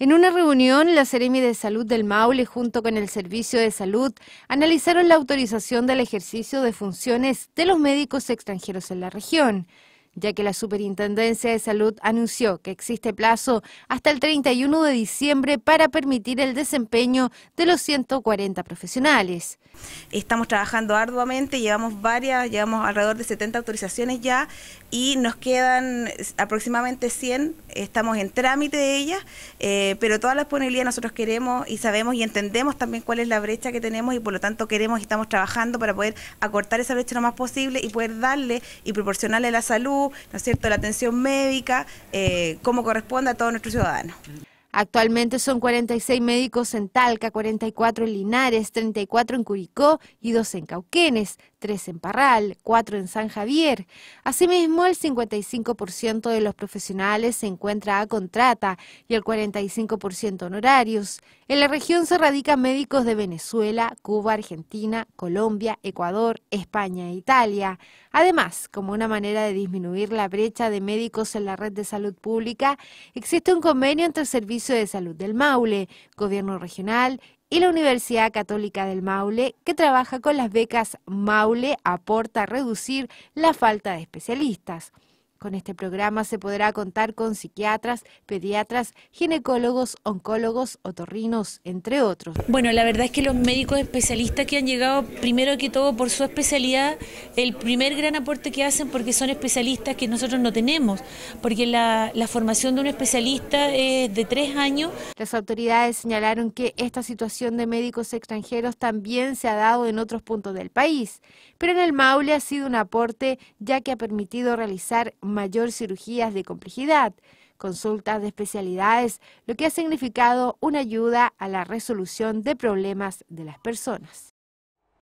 En una reunión, la Seremi de Salud del Maule junto con el Servicio de Salud analizaron la autorización del ejercicio de funciones de los médicos extranjeros en la región ya que la Superintendencia de Salud anunció que existe plazo hasta el 31 de diciembre para permitir el desempeño de los 140 profesionales. Estamos trabajando arduamente, llevamos varias, llevamos alrededor de 70 autorizaciones ya y nos quedan aproximadamente 100, estamos en trámite de ellas, eh, pero toda la disponibilidad nosotros queremos y sabemos y entendemos también cuál es la brecha que tenemos y por lo tanto queremos y estamos trabajando para poder acortar esa brecha lo más posible y poder darle y proporcionarle la salud la atención médica, eh, como corresponde a todos nuestros ciudadanos. Actualmente son 46 médicos en Talca, 44 en Linares, 34 en Curicó y 2 en Cauquenes tres en Parral, 4 en San Javier. Asimismo, el 55% de los profesionales se encuentra a contrata y el 45% honorarios. En la región se radican médicos de Venezuela, Cuba, Argentina, Colombia, Ecuador, España e Italia. Además, como una manera de disminuir la brecha de médicos en la red de salud pública, existe un convenio entre el Servicio de Salud del Maule, Gobierno Regional y la Universidad Católica del Maule, que trabaja con las becas Maule, aporta a reducir la falta de especialistas. Con este programa se podrá contar con psiquiatras, pediatras, ginecólogos, oncólogos, otorrinos, entre otros. Bueno, la verdad es que los médicos especialistas que han llegado, primero que todo por su especialidad, el primer gran aporte que hacen porque son especialistas que nosotros no tenemos, porque la, formación de un especialista es de tres años. Las autoridades señalaron que esta situación de médicos extranjeros también se ha dado en otros puntos del país, pero en el Maule ha sido un aporte ya que ha permitido realizar mayor cirugías de complejidad, consultas de especialidades, lo que ha significado una ayuda a la resolución de problemas de las personas.